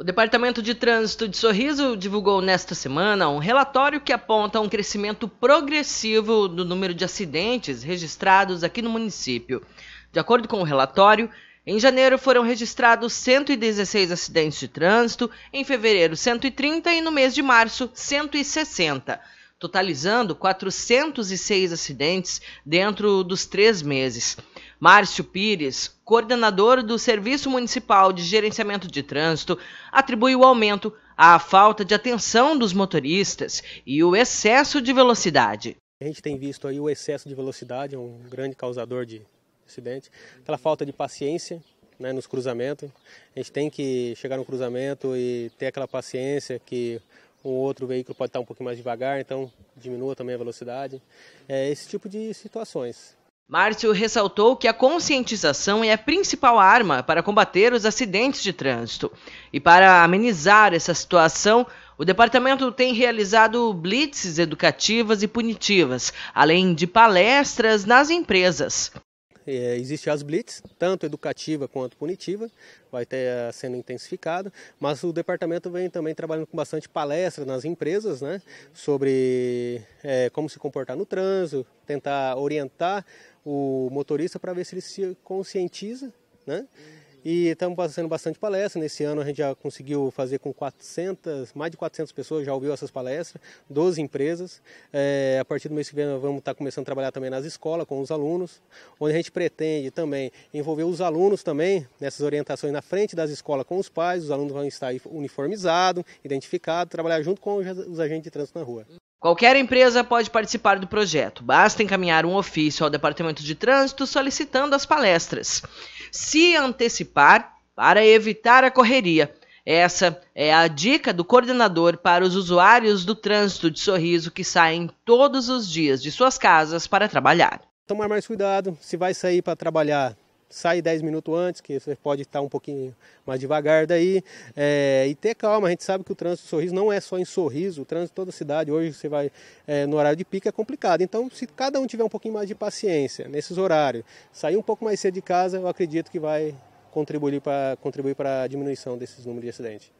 O Departamento de Trânsito de Sorriso divulgou nesta semana um relatório que aponta um crescimento progressivo do número de acidentes registrados aqui no município. De acordo com o relatório, em janeiro foram registrados 116 acidentes de trânsito, em fevereiro 130 e no mês de março 160 totalizando 406 acidentes dentro dos três meses. Márcio Pires, coordenador do Serviço Municipal de Gerenciamento de Trânsito, atribui o aumento à falta de atenção dos motoristas e o excesso de velocidade. A gente tem visto aí o excesso de velocidade, é um grande causador de acidente, aquela falta de paciência né, nos cruzamentos. A gente tem que chegar no cruzamento e ter aquela paciência que o outro veículo pode estar um pouquinho mais devagar, então diminua também a velocidade. É esse tipo de situações. Márcio ressaltou que a conscientização é a principal arma para combater os acidentes de trânsito. E para amenizar essa situação, o departamento tem realizado blitzes educativas e punitivas, além de palestras nas empresas. É, existe as blitz, tanto educativa quanto punitiva, vai ter eh, sendo intensificada, mas o departamento vem também trabalhando com bastante palestra nas empresas, né, sobre é, como se comportar no trânsito, tentar orientar o motorista para ver se ele se conscientiza, né, e estamos fazendo bastante palestra. Nesse ano a gente já conseguiu fazer com 400, mais de 400 pessoas já ouviu essas palestras, 12 empresas. É, a partir do mês que vem nós vamos estar tá começando a trabalhar também nas escolas com os alunos, onde a gente pretende também envolver os alunos também nessas orientações na frente das escolas com os pais. Os alunos vão estar uniformizados, identificados, trabalhar junto com os agentes de trânsito na rua. Qualquer empresa pode participar do projeto, basta encaminhar um ofício ao Departamento de Trânsito solicitando as palestras. Se antecipar para evitar a correria. Essa é a dica do coordenador para os usuários do trânsito de sorriso que saem todos os dias de suas casas para trabalhar. Tomar mais cuidado, se vai sair para trabalhar, sair 10 minutos antes, que você pode estar um pouquinho mais devagar daí, é, e ter calma. A gente sabe que o trânsito sorriso não é só em sorriso, o trânsito toda a cidade, hoje você vai é, no horário de pico é complicado. Então, se cada um tiver um pouquinho mais de paciência nesses horários, sair um pouco mais cedo de casa, eu acredito que vai contribuir para contribuir para a diminuição desses números de acidentes.